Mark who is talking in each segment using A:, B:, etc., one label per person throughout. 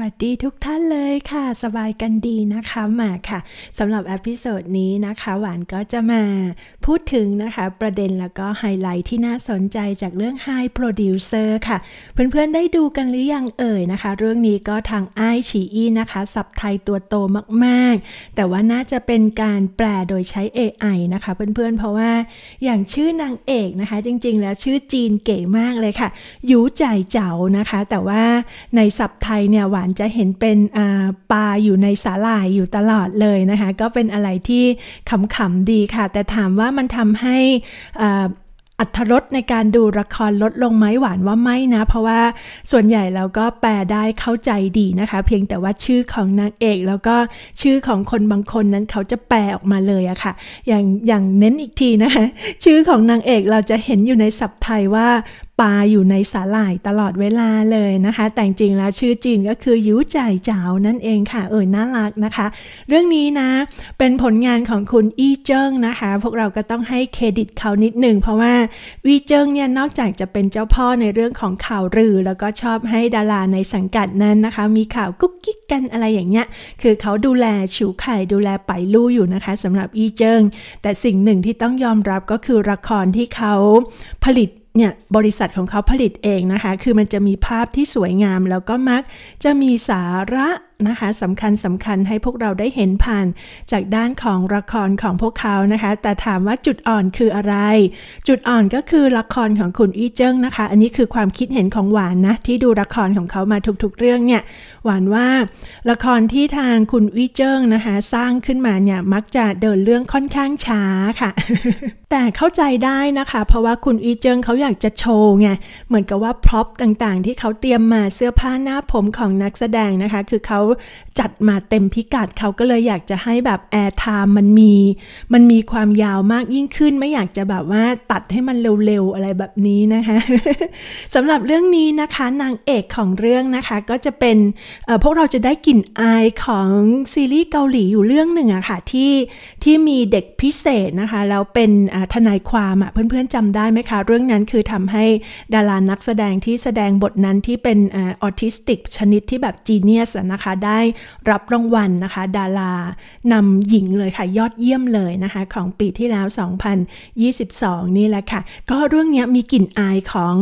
A: วัสดีทุกท่านเลยค่ะ สบายกันดีนะคะมาค่ะ สำหรับอพิโซดนี้นะคะหวานก็จะมาพูดถึงนะคะ ประเด็นแล้วก็ไฮไลท์ที่น่าสนใจจากเรื่อง High Producer ค่ะ เพื่อนๆได้ดูกันหรือยังเอ่ยนะคะ เรื่องนี้ก็ทางไอชีอีนะคะสับไทยตัวโตมากๆ แต่ว่าน่าจะเป็นการแปลโดยใช้ AI นะคะ เพื่อนๆเพราะว่า อย่างชื่อนางเอกนะคะจริงๆ แล้วชื่อจีนเก๋มากเลยค่ะยูใจเจ๋านะคะ แต่ว่าในสับไทยเนี่ยหวานานจะเห็นเป็นปลาอยู่ในสาหร่ายอยู่ตลอดเลยนะคะ ก็เป็นอะไรที่ขำๆดีค่ะ แต่ถามว่ามันทำให้อัตรสในการดูละครลดลงไหมหวานว่าไม่นะเพราะว่าส่วนใหญ่เราก็แปลได้เข้าใจดีนะคะ เพียงแต่ว่าชื่อของนางเอกแล้วก็ชื่อของคนบางคนนั้นเขาจะแปลออกมาเลยอะค่ะอย่างอย่างเน้นอีกทีนะคะชื่อของนางเอกเราจะเห็นอยู่ในศัพท์ไทยว่าปลาอยู่ในสาหร่ายตลอดเวลาเลยนะคะ แต่จริงแล้วชื่อจีนก็คือยูจ่ายเจ้านั่นเองค่ะเอ่อน่ารักนะคะ เรื่องนี้นะเป็นผลงานของคุณอี้เจิงนะคะ พวกเราก็ต้องให้เครดิตเขานิดหนึ่งเพราะว่าวีเจิงเนี่ยนอกจากจะเป็นเจ้าพ่อในเรื่องของข่าวรือแล้วก็ชอบให้ดาราในสังกัดนั้นนะคะมีข่าวกุ๊กกิ๊กกันอะไรอย่างเงี้ยคือเขาดูแลฉิวไข่ดูแลไปลู่อยู่นะคะ สำหรับอี้เจิงแต่สิ่งหนึ่งที่ต้องยอมรับก็คือละครที่เขาผลิตเนี่ยบริษัทของเขาผลิตเองนะคะ คือมันจะมีภาพที่สวยงามแล้วก็มัก จะมีสาระนะคะสำคัญสำคัญให้พวกเราได้เห็นผ่าน จากด้านของละครของพวกเขานะคะ แต่ถามว่าจุดอ่อนคืออะไร จุดอ่อนก็คือละครของคุณอี้เจิ้งนะคะ อันนี้คือความคิดเห็นของหวานนะที่ดูละครของเขามาทุกๆเรื่องเนี่ยหวานว่าละครที่ทางคุณวิเจิงนะคะสร้างขึ้นมาเนี่ย มักจะเดินเรื่องค่อนข้างช้าค่ะ แต่เข้าใจได้นะคะ เพราะว่าคุณวิเจิงเขาอยากจะโชว์ไงเหมือนกับว่าพร็อพต่างๆ ที่เขาเตรียมมาเสื้อผ้าหน้าผมของนักแสดงนะคะ คือเขาจัดมาเต็มพิกัดเขาก็เลยอยากจะให้แบบแอร์ไทม์มันมี มันมีความยาวมากยิ่งขึ้นไม่อยากจะแบบว่าตัดให้มันเร็วๆอะไรแบบนี้นะคะสำหรับเรื่องนี้นะคะนางเอกของเรื่องนะคะก็จะเป็นพวกเราจะได้กลิ่นอายของ ซีรีส์เกาหลีอยู่เรื่องหนึ่งอะค่ะที่ที่มีเด็กพิเศษนะคะแล้วเป็นทนายความอะเพื่อนๆจำได้ไหมคะ เรื่องนั้นคือทำให้ดารานักแสดงที่แสดงบทนั้นที่เป็นออทิสติกชนิดที่แบบจีเนียสนะคะ ได้รับรางวัลนะคะ ดารานำหญิงเลยค่ะยอดเยี่ยมเลยนะคะ ของปีที่แล้ว 2022 นี่แหละค่ะ ก็เรื่องนี้มีกลิ่นอายของ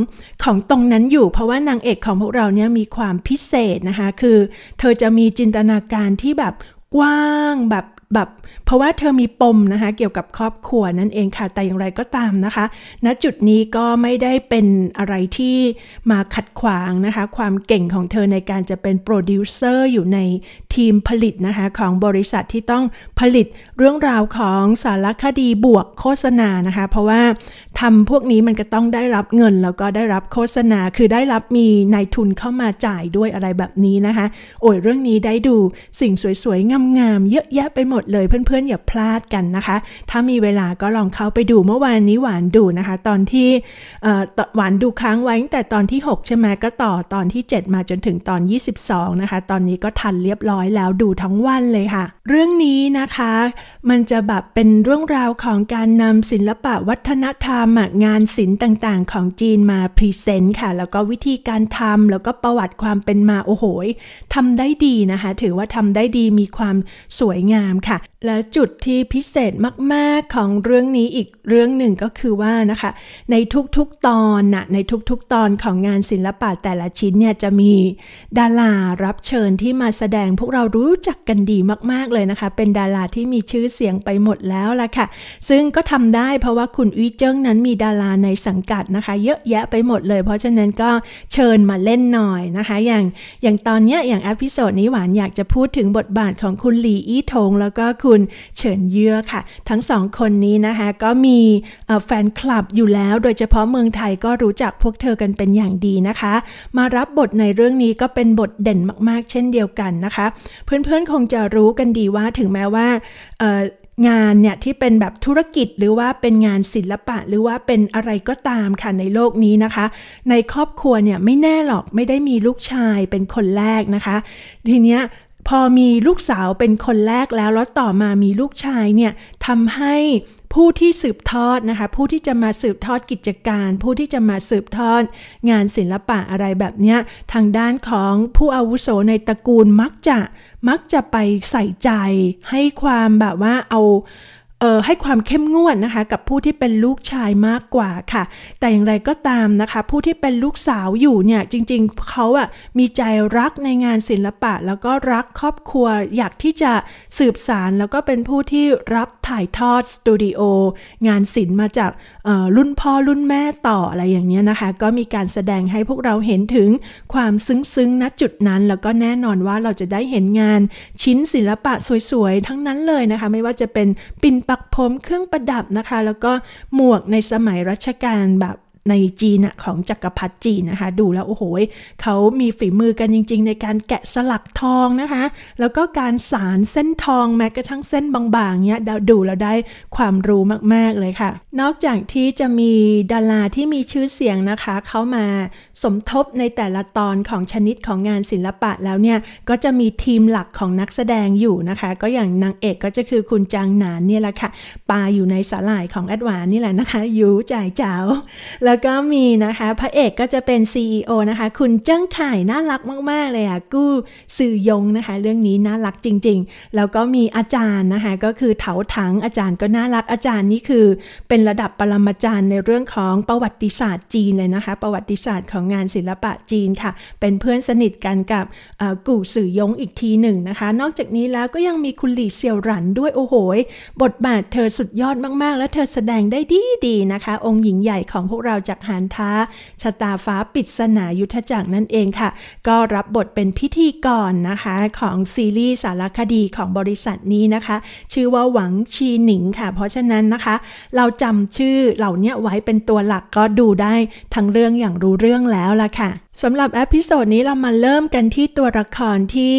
A: ของตรงนั้นอยู่เพราะว่านางเอกของพวกเราเนี่ยมีความพิเศษนะคะคือเธอจะมีจินตนาการที่แบบกว้างแบบแบบเพราะว่าเธอมีปมนะคะเกี่ยวกับครอบครัวนั่นเองค่ะ แต่อย่างไรก็ตามนะคะ ณจุดนี้ก็ไม่ได้เป็นอะไรที่มาขัดขวางนะคะ ความเก่งของเธอในการจะเป็นโปรดิวเซอร์อยู่ในทีมผลิตนะคะ ของบริษัทที่ต้องผลิตเรื่องราวของสารคดีบวกโฆษณานะคะ เพราะว่าทำพวกนี้มันก็ต้องได้รับเงิน แล้วก็ได้รับโฆษณา คือได้รับมีนายทุนเข้ามาจ่ายด้วยอะไรแบบนี้นะคะ โอ้ยเรื่องนี้ได้ดูสิ่งสวยๆงามๆเยอะแยะไปหมดเลย เพื่อน ๆอย่าพลาดกันนะคะถ้ามีเวลาก็ลองเข้าไปดูเมื่อวานนี้หวานดูนะคะตอนที่หวานดูค้างไว้ตั้งแต่ตอนที่ 6 ใช่ไหมก็ต่อตอนที่ 7 มาจนถึงตอน 22นะคะตอนนี้ก็ทันเรียบร้อยอยแล้วดูทั้งวันเลยค่ะ เรื่องนี้นะคะ มันจะแบบเป็นเรื่องราวของการนำศิลปะวัฒนธรรม งานศิลป์ต่างๆของจีนมาพรีเซนต์ค่ะ แล้วก็วิธีการทำแล้วก็ประวัติความเป็นมาโอ้โหทำได้ดีนะคะ ถือว่าทำได้ดีมีความสวยงามค่ะ และจุดที่พิเศษมากๆของเรื่องนี้อีกเรื่องหนึ่งก็คือว่านะคะ ในทุกๆตอนนะในทุกๆตอนของงานศิลปะแต่ละชิ้นเนี่ยจะมีดารารับเชิญที่มาแสดงพวกเรารู้จักกันดีมากๆเลยนะคะ เป็นดาราที่มีชื่อเสียงไปหมดแล้วล่ะค่ะ ซึ่งก็ทำได้เพราะว่าคุณอุ้ยเจิ้งนั้นมีดาราในสังกัดนะคะ เยอะแยะไปหมดเลย เพราะฉะนั้นก็เชิญมาเล่นหน่อยนะคะ อย่างอย่างตอนนี้อย่างอพิโซดนี้หวานอยากจะพูดถึงบทบาทของคุณหลีอี้ทงแล้วก็คุณเฉินเยื่อค่ะ ทั้งสองคนนี้นะคะก็มีแฟนคลับอยู่แล้ว โดยเฉพาะเมืองไทยก็รู้จักพวกเธอกันเป็นอย่างดีนะคะ มารับบทในเรื่องนี้ก็เป็นบทเด่นมาก ๆ เช่นเดียวกันนะคะเพื่อนๆ คงจะรู้กันดีว่าถึงแม้ว่า งานเนี่ย ที่เป็นแบบธุรกิจหรือว่าเป็นงานศิลปะหรือว่าเป็นอะไรก็ตามค่ะในโลกนี้นะคะ ในครอบครัวเนี่ยไม่แน่หรอกไม่ได้มีลูกชายเป็นคนแรกนะคะทีเนี้ยพอมีลูกสาวเป็นคนแรกแล้วแล้วต่อมามีลูกชายเนี่ยทำให้ผู้ที่สืบทอดนะคะผู้ที่จะมาสืบทอดกิจการ ผู้ที่จะมาสืบทอดงานศิลปะอะไรแบบเนี้ยทางด้านของผู้อาวุโสในตระกูลมักจะมักจะไปใส่ใจให้ความแบบว่าเอาเออให้ความเข้มงวดนะคะ กับผู้ที่เป็นลูกชายมากกว่าค่ะ แต่อย่างไรก็ตามนะคะ ผู้ที่เป็นลูกสาวอยู่เนี่ยจริงๆ เขาอะ่ะมีใจรักในงานศินละปะแล้วก็รักครอบครัวอยากที่จะสืบสารแล้วก็เป็นผู้ที่รับถ่ายทอดสตูดิโองานศิลป์มาจากรุ่นพ่อรุ่นแม่ต่ออะไรอย่างเนี้ยนะคะ ก็มีการแสดงให้พวกเราเห็นถึงความซึ้งซึ้งณจุดนั้น แล้วก็แน่นอนว่าเราจะได้เห็นงานชิ้นศิลปะสวยๆ ทั้งนั้นเลยนะคะ ไม่ว่าจะเป็นปิ่นปักผมเครื่องประดับนะคะ แล้วก็หมวกในสมัยรัชกาลแบบในจีนของจักรพรรดิจีนนะคะ ดูแล้วโอ้โหเขามีฝีมือกันจริงๆในการแกะสลักทองนะคะ แล้วก็การสารเส้นทองแม้กระทั่งเส้นบางๆเนี่ยดูแล้วได้ความรู้มากๆเลยค่ะ นอกจากที่จะมีดาราที่มีชื่อเสียงนะคะ เข้ามาสมทบในแต่ละตอนของชนิดของงานศิลปะแล้วเนี่ยก็จะมีทีมหลักของนักแสดงอยู่นะคะ ก็อย่างนางเอกก็จะคือคุณจางหนานเนี่ยแหละค่ะปลาอยู่ในสาหร่ายของแอดวานนี่แหละนะคะยูจ่ายเจ้าแล้วแล้วก็มีนะคะพระเอกก็จะเป็น CEO นะคะคุณเจิ้งไข่น่ารักมากๆเลยอะ่ะกู้สื่อยงนะคะเรื่องนี้น่ารักจริงๆ แล้วก็มีอาจารย์นะคะก็คือเถาถังอาจารย์ก็น่ารักอาจารย์นี่คือ เป็นระดับปรมาจารย์ในเรื่องของประวัติศาสตร์จีนเลยนะคะประวัติศาสตร์ของงานศิลปะจีนค่ะเป็นเพื่อนสนิทกันกับกู่สื่อยงอีกทีหนึ่งนะคะนอกจากนี้แล้วก็ยังมีคุณหลี่เซียวหลันด้วยโอ้โหบทบาทเธอสุดยอดมากๆ แล้วเธอแสดงได้ดีดีนะคะ องค์หญิงใหญ่ของพวกเราจากหานท้าชะตาฟ้าปิดสนายุทธจักรนั่นเองค่ะ ก็รับบทเป็นพิธีกรนะคะของซีรีส์สารคดีของบริษัทนี้นะคะ ชื่อว่าหวังชีหนิงค่ะ เพราะฉะนั้นนะคะ เราจำชื่อเหล่านี้ไว้เป็นตัวหลักก็ดูได้ทั้งเรื่องอย่างรู้เรื่องแล้วล่ะค่ะสำหรับอพิโซดนี้เรามาเริ่มกันที่ตัวละครที่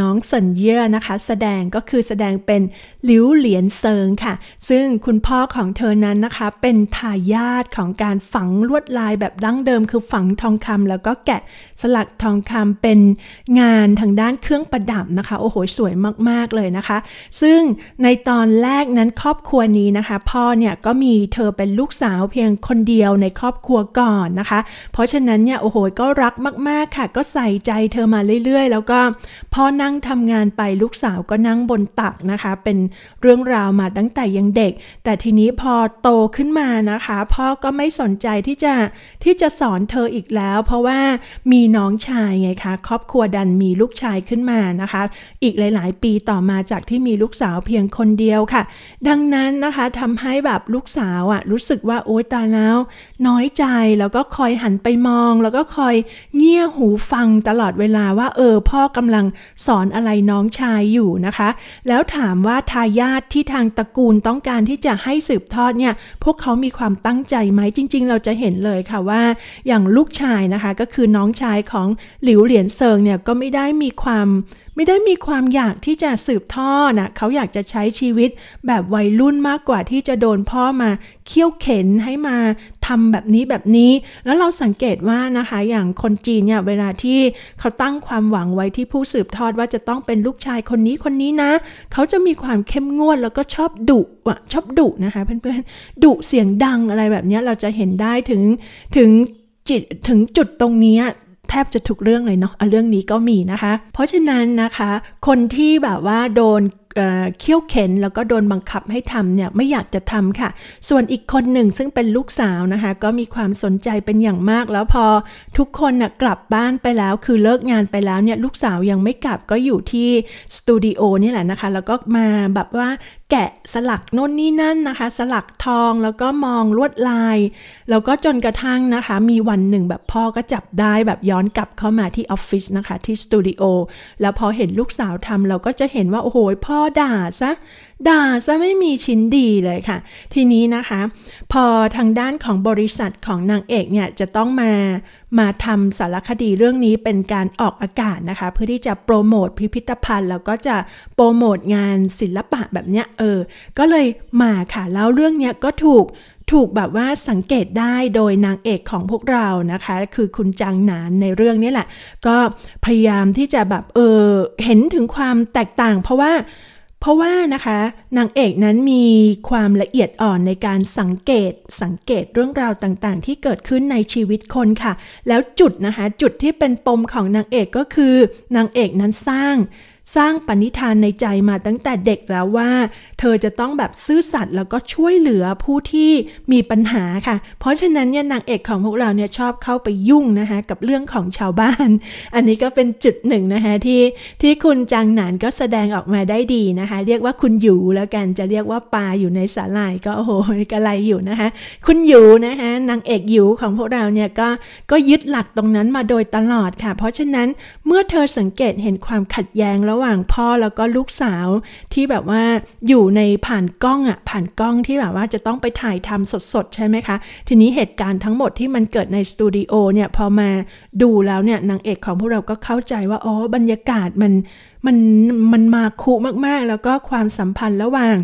A: น้องสัญเย่อนะคะแสดงก็คือแสดงเป็นหลิวเหลียนเซิงค่ะ ซึ่งคุณพ่อของเธอนั้นนะคะเป็นทายาทของการฝังลวดลายแบบดั้งเดิม คือฝังทองคำแล้วก็แกะสลักทองคำเป็นงานทางด้านเครื่องประดับนะคะโอ้โหสวยมากๆเลยนะคะ ซึ่งในตอนแรกนั้นครอบครัวนี้นะคะ พ่อเนี่ยก็มีเธอเป็นลูกสาวเพียงคนเดียวในครอบครัวก่อนนะคะ เพราะฉะนั้นเนี่ยโอ้โหก็รักมากๆค่ะ ก็ใส่ใจเธอมาเรื่อยๆ แล้วก็พ่อนั่งทำงานไปลูกสาวก็นั่งบนตักนะคะ เป็นเรื่องราวมาตั้งแต่ยังเด็ก แต่ทีนี้พอโตขึ้นมานะคะพ่อก็ไม่สนใจที่จะที่จะสอนเธออีกแล้ว เพราะว่ามีน้องชายไงคะครอบครัวดันมีลูกชายขึ้นมานะคะ อีกหลายๆ ปีต่อมาจากที่มีลูกสาวเพียงคนเดียวค่ะ ดังนั้นนะคะทำให้แบบลูกสาวอะ่ะรู้สึกว่าโอ๊ยตาแล้วน้อยใจแล้วก็คอยหันไปมองแล้วก็คอยเงี่ยหูฟังตลอดเวลาว่าเออพ่อกำลังสอนอะไรน้องชายอยู่นะคะ แล้วถามว่าทายาทที่ทางตระกูลต้องการที่จะให้สืบทอดเนี่ยพวกเขามีความตั้งใจไหมจริงๆเราจะเห็นเลยค่ะว่า อย่างลูกชายนะคะก็คือน้องชายของหลิวเหรียญเซิงเนี่ยก็ไม่ได้มีความไม่ได้มีความอยากที่จะสืบทอดนะเขาอยากจะใช้ชีวิตแบบวัยรุ่นมากกว่าที่จะโดนพ่อมาเคี่ยวเข็นให้มาทำแบบนี้แบบนี้ แล้วเราสังเกตว่านะคะ อย่างคนจีนเนี่ย เวลาที่เขาตั้งความหวังไว้ที่ผู้สืบทอดว่าจะต้องเป็นลูกชายคนนี้คนนี้นะ เขาจะมีความเข้มงวด แล้วก็ชอบดุชอบดุนะคะเพื่อนๆ ดุเสียงดังอะไรแบบนี้ เราจะเห็นได้ถึงถึงจิตถึงจุดตรงนี้ แทบจะทุกเรื่องเลยเนาะเรื่องนี้ก็มีนะคะ เพราะฉะนั้นนะคะ คนที่แบบว่าโดนเคี่ยวเข็นแล้วก็โดนบังคับให้ทำเนี่ย ไม่อยากจะทำค่ะ ส่วนอีกคนหนึ่งซึ่งเป็นลูกสาวนะคะ ก็มีความสนใจเป็นอย่างมากแล้วพอทุกคนนะ่ะกลับบ้านไปแล้ว คือเลิกงานไปแล้วเนี่ย ลูกสาวยังไม่กลับก็อยู่ที่สตูดิโอนี่แหละนะคะ แล้วก็มาแบบว่าแกะสลักโน่นนี่นั่นนะคะ สลักทองแล้วก็มองลวดลาย แล้วก็จนกระทั่งนะคะ มีวันหนึ่งแบบพ่อก็จับได้แบบย้อนกลับเข้ามาที่ออฟฟิศนะคะ ที่สตูดิโอ แล้วพอเห็นลูกสาวทำเราก็จะเห็นว่า โอ้โห พ่อด่าซะด่าซะไม่มีชิ้นดีเลยค่ะ ทีนี้นะคะ พอทางด้านของบริษัทของนางเอกเนี่ยจะต้องมามาทำสารคดีเรื่องนี้เป็นการออกอากาศนะคะ เพื่อที่จะโปรโมทพิพิธภัณฑ์ แล้วก็จะโปรโมทงานศิลปะแบบเนี้ย เออ ก็เลยมาค่ะแล้วเรื่องเนี้ยก็ถูกถูกแบบว่าสังเกตได้โดยนางเอกของพวกเรานะคะ คือคุณจางหนานในเรื่องนี้แหละ ก็พยายามที่จะแบบเออเห็นถึงความแตกต่างเพราะว่าเพราะว่านะคะ นางเอกนั้นมีความละเอียดอ่อนในการสังเกต สังเกตเรื่องราวต่างๆ ที่เกิดขึ้นในชีวิตคนค่ะ แล้วจุดนะคะ จุดที่เป็นปมของนางเอกก็คือ นางเอกนั้นสร้าง สร้างปณิธานในใจมาตั้งแต่เด็กแล้วว่าเธอจะต้องแบบซื่อสัตย์แล้วก็ช่วยเหลือผู้ที่มีปัญหาค่ะ เพราะฉะนั้นเนี่ยนางเอกของพวกเราเนี่ยชอบเข้าไปยุ่งนะคะกับเรื่องของชาวบ้าน อันนี้ก็เป็นจุดหนึ่งนะคะที่ที่คุณจางหนานก็แสดงออกมาได้ดีนะคะ เรียกว่าคุณอยู่แล้วกันจะเรียกว่าปลาอยู่ในสาหร่ายก็โอ้โหกระไรอยู่นะคะคุณอยู่นะคะนางเอกอยู่ของพวกเราเนี่ยก็ ก็ยึดหลักตรงนั้นมาโดยตลอดค่ะเพราะฉะนั้นเมื่อเธอสังเกตเห็นความขัดแย้งระหว่างพ่อแล้วก็ลูกสาวที่แบบว่าอยู่ในผ่านกล้องอะผ่านกล้องที่แบบว่าจะต้องไปถ่ายทำสดๆ ใช่ไหมคะ ทีนี้เหตุการณ์ทั้งหมดที่มันเกิดในสตูดิโอเนี่ย พอมาดูแล้วเนี่ยนางเอกของพวกเราก็เข้าใจว่าอ๋อบรรยากาศมันมันมันมาคุมาก ๆ แล้วก็ความสัมพันธ์ระหว่าง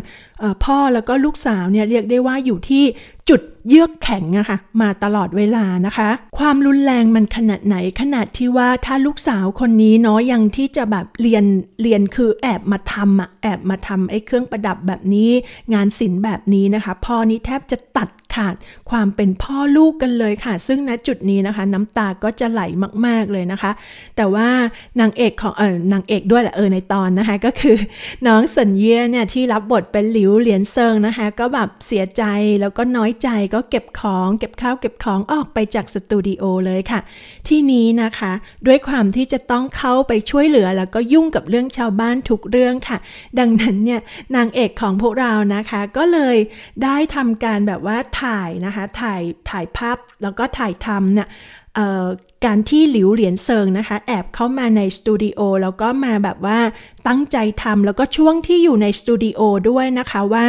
A: พ่อแล้วก็ลูกสาวเนี่ยเรียกได้ว่าอยู่ที่จุดเยือกแข็งอะค่ะมาตลอดเวลานะคะ ความรุนแรงมันขนาดไหน ขนาดที่ว่าถ้าลูกสาวคนนี้เนาะยังที่จะแบบเรียนเรียนคือแอบมาทำอะแอบมาทำไอ้เครื่องประดับแบบนี้ งานศิลป์แบบนี้นะคะ พ่อนี้แทบจะตัดขาดความเป็นพ่อลูกกันเลยค่ะ ซึ่งณจุดนี้นะคะ น้ำตาก็จะไหลมากๆเลยนะคะ แต่ว่านางเอกของเออนางเอกด้วยแหละเออในตอนนะคะก็คือน้องสัญเย่เนี่ยที่รับบทเป็นหลิวเหรียญเซิงนะคะก็แบบเสียใจแล้วก็น้อยใจก็เก็บของเก็บข้าวเก็บของออกไปจากสตูดิโอเลยค่ะ ที่นี้นะคะด้วยความที่จะต้องเข้าไปช่วยเหลือแล้วก็ยุ่งกับเรื่องชาวบ้านทุกเรื่องค่ะ ดังนั้นเนี่ยนางเอกของพวกเรานะคะก็เลยได้ทำการแบบว่าทถ่ายนะคะถ่ายถ่ายภาพ แล้วก็ถ่ายทำเนี่ยการที่หลิวเหรียญเซิงนะคะ แอบเข้ามาในสตูดิโอแล้วก็มาแบบว่าตั้งใจทำแล้วก็ช่วงที่อยู่ในสตูดิโอด้วยนะคะว่า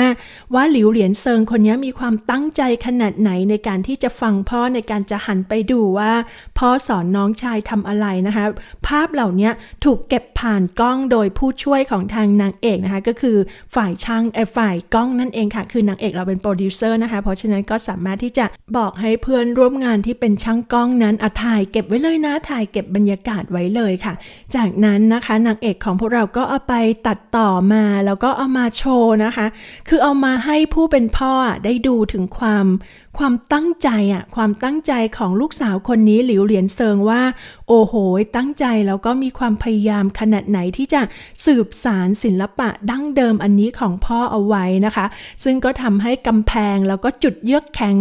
A: ว่าหลิวเหรียญเซิงคนนี้มีความตั้งใจขนาดไหนในการที่จะฟังพ่อในการจะหันไปดูว่า พ่อสอนน้องชายทำอะไรนะคะภาพเหล่านี้ถูกเก็บผ่านกล้องโดยผู้ช่วยของทางนางเอกนะคะก็คือฝ่ายช่างไอฝ่ายกล้องนั่นเองค่ะคือนางเอกเราเป็นโปรดิวเซอร์นะคะเพราะฉะนั้นก็สามารถที่จะบอกให้เพื่อนร่วมงานที่เป็นช่างกล้องนั้นอถ่ายเก็บไว้เลยนะถ่ายเก็บบรรยากาศไว้เลยค่ะ จากนั้นนะคะนางเอกของพวกเราก็เอาไปตัดต่อมาแล้วก็เอามาโชว์นะคะ คือเอามาให้ผู้เป็นพ่อได้ดูถึงความความตั้งใจอะความตั้งใจของลูกสาวคนนี้หลิวเหรียญเซิงว่า โอ้โห ตั้งใจแล้วก็มีความพยายามขนาดไหนที่จะสืบสารศิลปะดั้งเดิมอันนี้ของพ่อเอาไว้นะคะ ซึ่งก็ทำให้กำแพงแล้วก็จุดเยือกแข็ง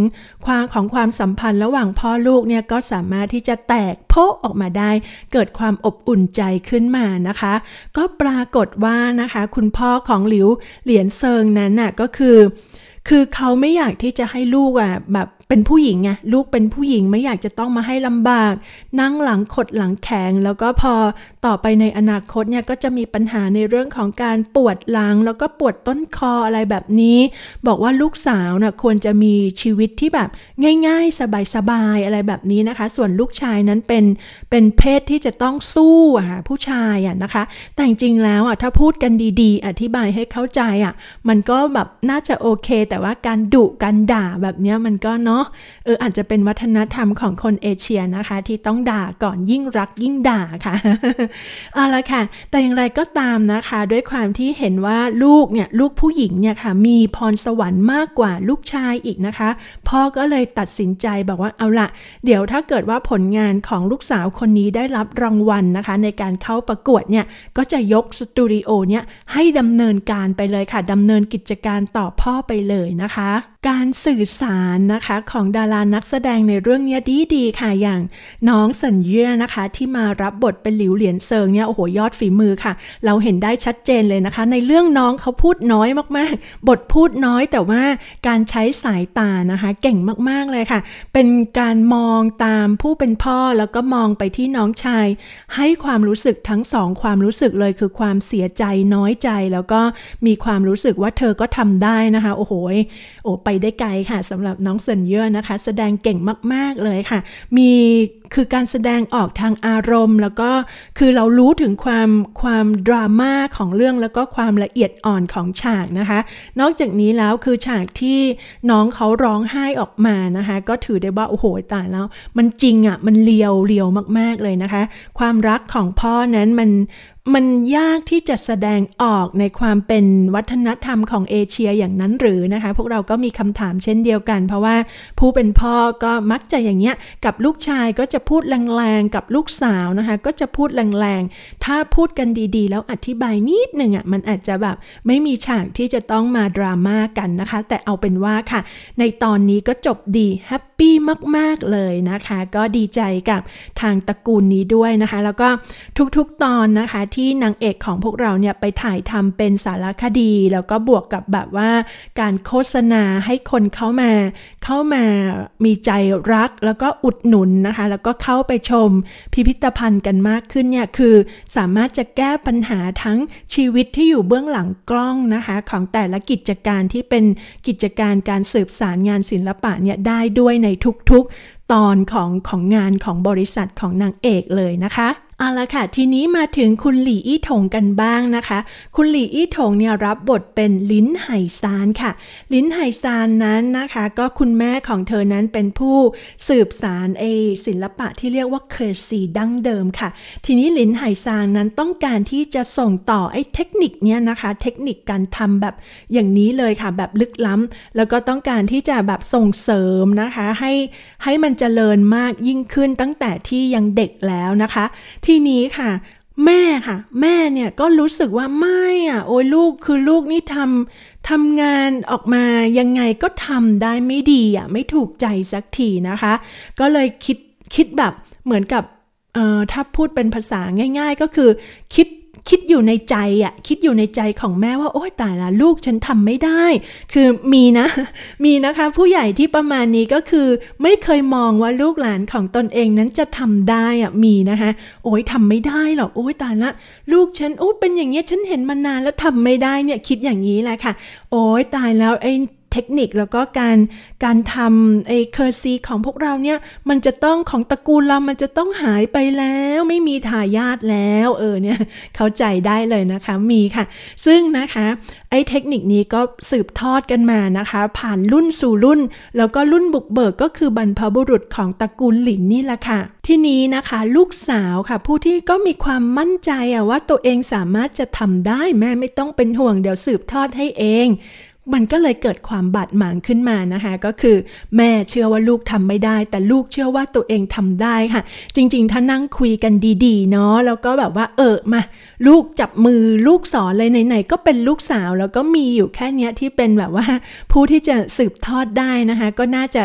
A: ความของความสัมพันธ์ ระหว่างพ่อลูกเนี่ยก็สามารถที่จะแตกโพออกมาได้ เกิดความอบอุ่นใจขึ้นมานะคะ ก็ปรากฏว่านะคะ คุณพ่อของหลิวเหรียญเซิงนั้นน่ะก็คือคือเขาไม่อยากที่จะให้ลูกอ่ะแบบเป็นผู้หญิงไงลูกเป็นผู้หญิงไม่อยากจะต้องมาให้ลำบาก นั่งหลังขดหลังแข็งแล้วก็พอต่อไปในอนาคตเนี่ยก็จะมีปัญหาในเรื่องของการปวดหลัง แล้วก็ปวดต้นคออะไรแบบนี้ บอกว่าลูกสาวนะ่ะควรจะมีชีวิตที่แบบง่าย ๆ สบายๆอะไรแบบนี้นะคะ ส่วนลูกชายนั้นเป็นเป็นเพศที่จะต้องสู้อ่ะผู้ชายอ่ะนะคะ แต่จริงแล้วอ่ะถ้าพูดกันดีๆอธิบายให้เข้าใจอ่ะมันก็แบบน่าจะโอเคแต่แต่ว่าการดุการด่าแบบนี้มันก็เนาะ เอออาจจะเป็นวัฒนธรรมของคนเอเชียนะคะ ที่ต้องด่าก่อนยิ่งรักยิ่งด่าค่ะ เอาละค่ะ แต่อย่างไรก็ตามนะคะ ด้วยความที่เห็นว่าลูกเนี่ยลูกผู้หญิงเนี่ยค่ะ มีพรสวรรค์มากกว่าลูกชายอีกนะคะ พ่อก็เลยตัดสินใจบอกว่าเอาละเดี๋ยวถ้าเกิดว่าผลงานของลูกสาวคนนี้ได้รับรางวัลนะคะ ในการเข้าประกวดเนี่ยก็จะยกสตูดิโอเนี่ยให้ดำเนินการไปเลยค่ะดำเนินกิจการต่อพ่อไปเลยยนะคะการสื่อสารนะคะของดารานักแสดงในเรื่องนี้ดีดีค่ะอย่างน้องสัญเย่นะคะที่มารับบทเป็นหลิวเหรียญเซิงเนี่ยโอ้โหยอดฝีมือค่ะ เราเห็นได้ชัดเจนเลยนะคะ ในเรื่องน้องเขาพูดน้อยมากๆ บทพูดน้อยแต่ว่าการใช้สายตานะคะ เก่งมากๆเลยค่ะ เป็นการมองตามผู้เป็นพ่อแล้วก็มองไปที่น้องชาย ให้ความรู้สึกทั้งสองความรู้สึกเลยคือความเสียใจน้อยใจแล้วก็มีความรู้สึกว่าเธอก็ทำได้นะคะโอ้โหโอ้ไปได้ไกลค่ะสำหรับน้องเซนเย่อนะคะ แสดงเก่งมาก ๆ เลยค่ะ มีคือการแสดงออกทางอารมณ์ แล้วก็คือเรารู้ถึงความความดราม่าของเรื่องแล้วก็ความละเอียดอ่อนของฉากนะคะนอกจากนี้แล้วคือฉากที่น้องเขาร้องไห้ออกมานะคะ ก็ถือได้ว่า โอ้โหตายแล้วมันจริงอะ่ะมันเลียวเลียวมาก ๆเลยนะคะ ความรักของพ่อนั้นมันมันยากที่จะแสดงออกในความเป็นวัฒนธรรมของเอเชียอย่างนั้นหรือนะคะ พวกเราก็มีคำถามเช่นเดียวกัน เพราะว่าผู้เป็นพ่อก็มักจะอย่างเงี้ยกับลูกชายก็จะพูดแรงๆกับลูกสาวนะคะก็จะพูดแรงๆถ้าพูดกันดีๆ แล้วอธิบายนิดหนึ่งอะ่ะมันอาจจะแบบไม่มีฉากที่จะต้องมาดราม่ากันนะคะ แต่เอาเป็นว่าค่ะ ในตอนนี้ก็จบดีแฮปปี้มากๆเลยนะคะก็ดีใจกับทางตระกูลนี้ด้วยนะคะ แล้วก็ทุกๆตอนนะคะที่นางเอกของพวกเราเนี่ยไปถ่ายทำเป็นสารคดี แล้วก็บวกกับแบบว่าการโฆษณาให้คนเข้ามาเข้ามามีใจรักแล้วก็อุดหนุนนะคะ แล้วก็เข้าไปชมพิพิธภัณฑ์กันมากขึ้นเนี่ยคือ สามารถจะแก้ปัญหาทั้งชีวิตที่อยู่เบื้องหลังกล้องนะคะ ของแต่ละกิจการที่เป็นกิจการการสืบสารงานศิลปะเนี่ยได้ด้วยในทุกๆตอนของของงานของบริษัทของนางเอกเลยนะคะาละค่ะ ทีนี้มาถึงคุณหลี่อี้ถงกันบ้างนะคะ คุณหลี่อี้ถงเนี่ยรับบทเป็นลิ้นไห่ซานค่ะ ลิ้นไห่ซานนั้นนะคะ ก็คุณแม่ของเธอนั้นเป็นผู้สืบสารเอศิลปะที่เรียกว่าเคอร์ซีดั้งเดิมค่ะ ทีนี้ลิ้นไห่ซานนั้นต้องการที่จะส่งต่อไอ้เทคนิคเนี่ยนะคะ เทคนิคการทำแบบอย่างนี้เลยค่ะ แบบลึกล้ำ แล้วก็ต้องการที่จะแบบส่งเสริมนะคะ ให้ให้มันเจริญมากยิ่งขึ้นตั้งแต่ที่ยังเด็กแล้วนะคะ ทีทีนี้ค่ะ แม่ค่ะ แม่เนี่ยก็รู้สึกว่าไม่อ่ะ โอ้ยลูกคือลูกนี่ทำทำงานออกมายังไงก็ทำได้ไม่ดีอ่ะ ไม่ถูกใจสักทีนะคะ ก็เลยคิดคิดแบบเหมือนกับถ้าพูดเป็นภาษาง่ายๆ ก็คือคิดคิดอยู่ในใจอ่ะคิดอยู่ในใจของแม่ว่า โอ๊ยตายละ ลูกฉันทำไม่ได้ คือมีนะ มีนะคะผู้ใหญ่ที่ประมาณนี้ก็คือไม่เคยมองว่าลูกหลานของตนเองนั้นจะทำได้อ่ะมีนะคะโอ้ยทำไม่ได้หรอกโอ้ยตายละ ลูกฉันโอ้เป็นอย่างเงี้ยฉันเห็นมานานแล้วทำไม่ได้เนี่ยคิดอย่างนี้แหละค่ะ โอ้ยตายแล้วไอ้เทคนิคแล้วก็การการทำไอ้เคอร์ซีของพวกเราเนี่ยมันจะต้องของตระกูลเรามันจะต้องหายไปแล้วไม่มีทายาทแล้วเออเนี่ยเข้าใจได้เลยนะคะมีค่ะ ซึ่งนะคะไอ้เทคนิคนี้ก็สืบทอดกันมานะคะ ผ่านรุ่นสู่รุ่น แล้วก็รุ่นบุกเบิก ก็คือบรรพบุรุษของตระกูลหลินนี่แหละค่ะ ที่นี้นะคะลูกสาวค่ะ ผู้ที่ก็มีความมั่นใจว่าตัวเองสามารถจะทำได้แม่ไม่ต้องเป็นห่วงเดี๋ยวสืบทอดให้เองมันก็เลยเกิดความบาดหมางขึ้นมานะคะก็คือแม่เชื่อว่าลูกทำไม่ได้ แต่ลูกเชื่อว่าตัวเองทำได้ค่ะจริง ๆ ถ้านั่งคุยกันดี ๆ เนาะแล้วก็แบบว่าเออมาลูกจับมือลูกสอนเลยไหนๆก็เป็นลูกสาวแล้วก็มีอยู่แค่เนี้ยที่เป็นแบบว่า ผู้ที่จะสืบทอดได้นะคะก็น่าจะ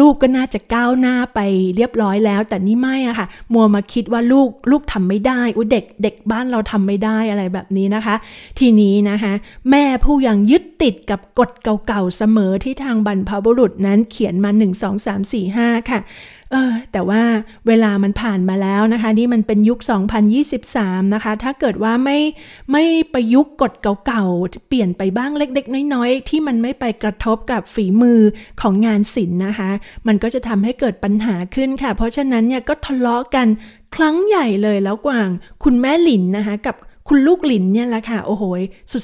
A: ลูกก็น่าจะก้าวหน้าไปเรียบร้อยแล้ว แต่นี่ไม่อะค่ะ มัวมาคิดว่าลูกลูกทำไม่ได้ อุเด็กเด็กบ้านเราทำไม่ได้อะไรแบบนี้นะคะ ทีนี้นะคะ แม่ผู้ยังยึดติดกับกฎเก่าๆ เสมอที่ทางบรรพบุรุษนั้นเขียนมา1 2 3 4 5 ค่ะเออแต่ว่าเวลามันผ่านมาแล้วนะคะ นี่มันเป็นยุค 2023 นะคะ ถ้าเกิดว่าไม่ไม่ประยุกต์กฎเก่าๆ เปลี่ยนไปบ้างเล็กๆ น้อยๆ ที่มันไม่ไปกระทบกับฝีมือของงานศิลป์นะคะ มันก็จะทำให้เกิดปัญหาขึ้นค่ะ เพราะฉะนั้นเนี่ยก็ทะเลาะกันครั้งใหญ่เลยแล้วกว่างคุณแม่หลินนะคะกับคุณลูกหลินเนี่ยแหละค่ะโอ้โห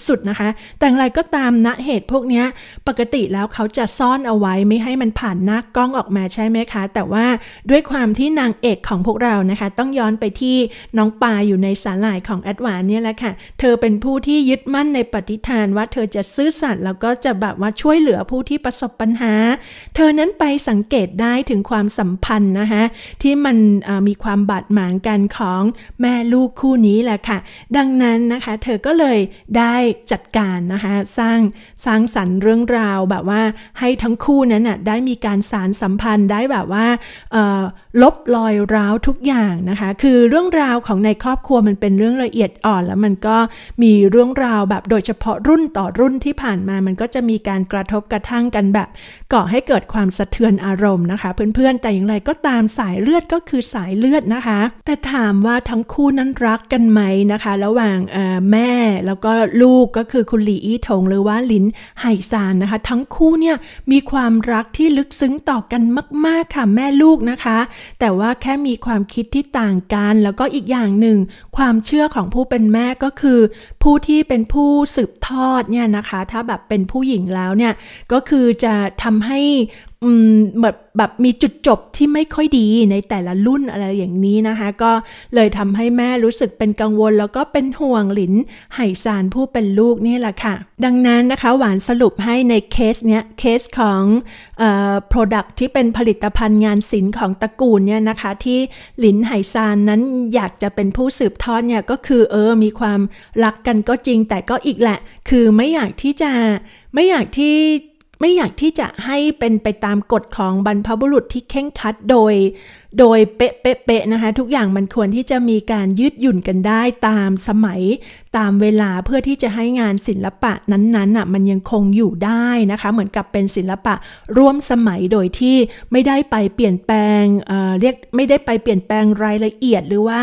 A: สุดๆนะคะแต่อไรก็ตามณเหตุพวกนี้ปกติแล้วเขาจะซ่อนเอาไว้ไม่ให้มันผ่านหน้ากล้องออกมาใช่ไหมคะแต่ว่าด้วยความที่นางเอกของพวกเรานะคะต้องย้อนไปที่น้องปาอยู่ในสาหร่ายของแอดวานเนี่ยแหละค่ะเธอเป็นผู้ที่ยึดมั่นในปฏิฐานว่า เธอจะซื่อสัตย์แล้วก็จะแบบว่าช่วยเหลือผู้ที่ประสบปัญหา เธอนั้นไปสังเกตได้ถึงความสัมพันธ์นะคะที่มันมีความบาดหมางกันของแม่ลูกคู่นี้แหละค่ะดังนั้น นะคะ เธอก็เลยได้จัดการนะคะสร้างสร้างสรรค์เรื่องราวแบบว่า ให้ทั้งคู่นั้นน่ะได้มีการสารสัมพันธ์ได้แบบว่าลบรอยร้าวทุกอย่างนะคะคือเรื่องราวของในครอบครัวมันเป็นเรื่องละเอียดอ่อน แล้วมันก็มีเรื่องราวแบบโดยเฉพาะรุ่นต่อรุ่นที่ผ่านมามันก็จะมีการกระทบกระทั่งกันแบบก่อให้เกิดความสะเทือนอารมณ์นะคะเพื่อนๆแต่อย่างไรก็ตามสายเลือดก็คือสายเลือดนะคะแต่ถามว่าทั้งคู่นั้นรักกันไหมนะคะแล้วว่างแม่แล้วก็ลูกก็คือคุณหลีอี้ทงหรือว่าลินไห่ซานนะคะ ทั้งคู่เนี่ยมีความรักที่ลึกซึ้งต่อกันมาก ๆ ค่ะ แม่ลูกนะคะ แต่ว่าแค่มีความคิดที่ต่างกัน แล้วก็อีกอย่างหนึ่ง ความเชื่อของผู้เป็นแม่ก็คือ ผู้ที่เป็นผู้สืบทอดเนี่ยนะคะ ถ้าแบบเป็นผู้หญิงแล้วเนี่ยก็คือจะทำให้เหมือนแบบมีจุดจบที่ไม่ค่อยดีในแต่ละรุ่นอะไรอย่างนี้นะคะ ก็เลยทำให้แม่รู้สึกเป็นกังวล แล้วก็เป็นห่วงหลินไหซานผู้เป็นลูกนี่แหละค่ะ ดังนั้นนะคะหวานสรุปให้ในเคสเนี้ยเคสของเอ่อ product ที่เป็นผลิตภัณฑ์งานศิลป์ของตระกูลเนี่ยนะคะ ที่หลินไหซานนั้นอยากจะเป็นผู้สืบทอดเนี่ยก็คือเออมีความรักกันก็จริงแต่ก็อีกแหละ คือไม่อยากที่จะไม่อยากที่ไม่อยากที่จะให้เป็นไปตามกฎของบรรพบุรุษที่เข่งคัดโดยโดยเป๊ะๆนะคะทุกอย่างมันควรที่จะมีการยืดหยุ่นกันได้ตามสมัยตามเวลาเพื่อที่จะให้งานศิลปะนั้นๆน่ะมันยังคงอยู่ได้นะคะเหมือนกับเป็นศิลปะร่วมสมัยโดยที่ไม่ได้ไปเปลี่ยนแปลงเเรียกไม่ได้ไปเปลี่ยนแปลงรายละเอียด หรือว่า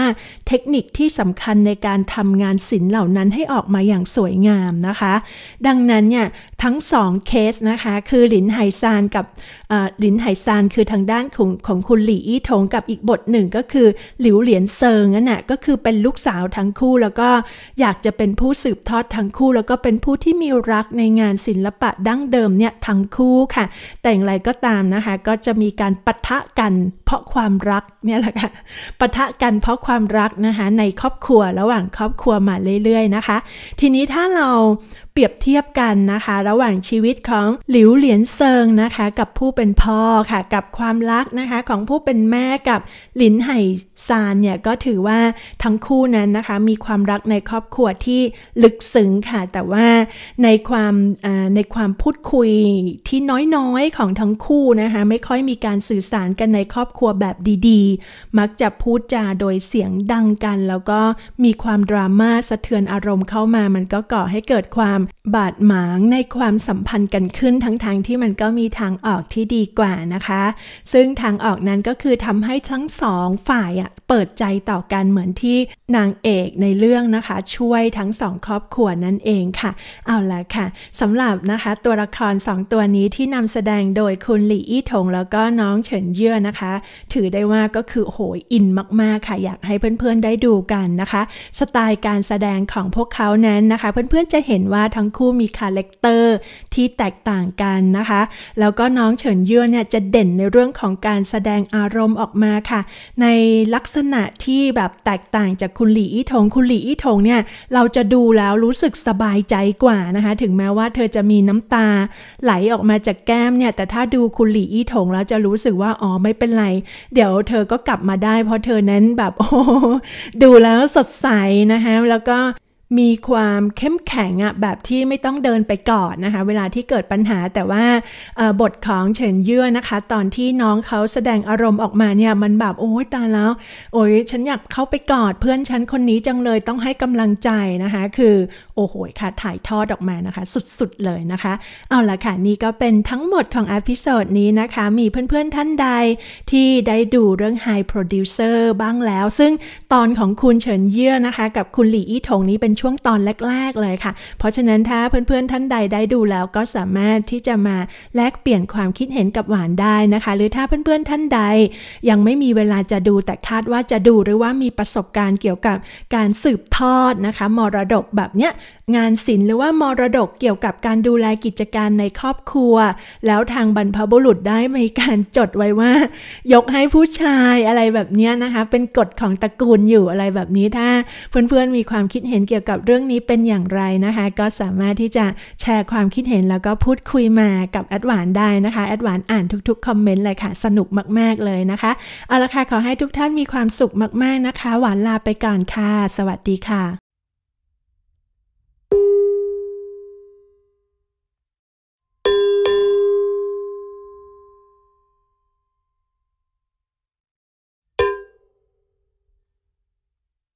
A: เทคนิคที่สำคัญในการทำงานศิลป์เหล่านั้นให้ออกมาอย่างสวยงามนะคะ ดังนั้นเนี่ยทั้งสองเคสนะคะคือหลินไหซานกับหลินไหซาน คือทางด้านของของคุณหลี่อี้ทงงกับอีกบทหนึ่งก็คือหลิวเหลียนเซิงนั่นแหะก็คือเป็นลูกสาวทั้งคู่แล้วก็อยากจะเป็นผู้สืบทอดทั้งคู่ แล้วก็เป็นผู้ที่มีรักในงานศิลปะดั้งเดิมเนี่ยทั้งคู่ค่ะ แต่อย่างไรก็ตามนะคะ ก็จะมีการปะทะกันเพราะความรักเนี่ยแหละค่ะปะทะกันเพราะความรักนะคะในครอบครัวระหว่าง ครอบครัวมาเรื่อยๆนะคะ ทีนี้ถ้าเราเปรียบเทียบกันนะคะ ระหว่างชีวิตของหลิวเหลียนเซิงนะคะกับผู้เป็นพ่อค่ะกับความรักนะคะ ของผู้เป็นแม่กับหลินไห่ซานเนี่ยก็ถือว่าทั้งคู่นั้นนะคะ มีความรักในครอบครัวที่ลึกซึ้งค่ะแต่ว่าในความในความพูดคุยที่น้อยๆ ของทั้งคู่นะคะ ไม่ค่อยมีการสื่อสารกันในครอบครัวแบบดีๆ มักจะพูดจาโดยเสียงดังกัน แล้วก็มีความดราม่าสะเทือนอารมณ์เข้ามา มันก็ก่อให้เกิดความบาดหมางในความสัมพันธ์กันขึ้นทั้งๆทที่มันก็มีทางออกที่ดีกว่านะคะ ซึ่งทางออกนั้นก็คือทำให้ทั้งสองฝ่ายอะเปิดใจต่อกัน เหมือนที่นางเอกในเรื่องนะคะ ช่วยทั้งสองครอบครัวนั่นเองค่ะ เอาละค่ะสำหรับนะคะ ตัวละครสองตัวนี้ที่นำแสดงโดยคุณหลี่อี้ถงแล้วก็น้องเฉินเยื่อนะคะ ถือได้ว่าก็คือโหยอินมากๆค่ะอยากให้เพื่อนๆได้ดูกันนะคะ สไตล์การแสดงของพวกเขานั้นนะคะเพื่อนๆจะเห็นว่าทั้งคู่มีคาแรคเตอร์ที่แตกต่างกันนะคะ แล้วก็น้องเฉินเยื่อเนี่ยจะเด่นในเรื่องของการแสดงอารมณ์ออกมาค่ะ ในลักษณะที่แบบแตกต่างจากคุณหลี่อี้ถง คุณหลี่อี้ถงเนี่ยเราจะดูแล้วรู้สึกสบายใจกว่านะคะ ถึงแม้ว่าเธอจะมีน้ำตาไหลออกมาจากแก้มเนี่ย แต่ถ้าดูคุณหลี่อี้ถงแล้วจะรู้สึกว่าอ๋อไม่เป็นไร เดี๋ยวเธอก็กลับมาได้ เพราะเธอนั้นแบบโอ้ดูแล้วสดใสนะคะ แล้วก็มีความเข้มแข็งอะแบบที่ไม่ต้องเดินไปกอดนะคะเวลาที่เกิดปัญหาแต่ว่าบทของเฉินเยื่อนะคะ ตอนที่น้องเขาแสดงอารมณ์ออกมาเนี่ยมันแบบโอ้ยตาแล้ว โอ้ยฉันอยากเข้าไปกอด เพื่อนฉันคนนี้จังเลยต้องให้กำลังใจนะคะ คือโอ้โหค่ะถ่ายทอด ออกมานะคะ สุดๆ เลยนะคะเอาละค่ะนี่ก็เป็นทั้งหมดของอพิโซดนี้นะคะมีเพื่อนๆท่านใดที่ได้ดูเรื่อง High Producer บ้างแล้ว ซึ่งตอนของคุณเฉินเยื่อนะคะ กับคุณหลี่อี้ถงนี้เป็นช่วงตอนแรกๆเลยค่ะ เพราะฉะนั้นถ้าเพื่อนๆ ท่านใดได้ดูแล้วก็สามารถที่จะมาแลกเปลี่ยนความคิดเห็นกับหวานได้นะคะ หรือถ้าเพื่อน ๆท่านใดยังไม่มีเวลาจะดูแต่คาดว่าจะดูหรือว่ามีประสบการณ์เกี่ยวกับการสืบทอดนะคะมรดกแบบเนี้ยงานศิลป์หรือว่ามรดกเกี่ยวกับการดูแลกิจการในครอบครัว แล้วทางบรรพบุรุษได้มีการจดไว้ว่า ยกให้ผู้ชายอะไรแบบเนี้ยนะคะเป็นกฎของตระกูลอยู่อะไรแบบนี้ถ้าเพื่อนๆมีความคิดเห็นเกี่ยวยวกับเรื่องนี้เป็นอย่างไรนะคะ ก็สามารถที่จะแชร์ความคิดเห็นแล้วก็พูดคุยมากับแอดวานได้นะคะแอดวานอ่านทุกๆคอมเมนต์เลยค่ะ สนุกมากๆเลยนะคะ เอาละค่ะ ขอให้ทุกท่านมีความสุขมากๆนะคะ หวานลาไปก่อนค่ะ สวัสดีค่ะ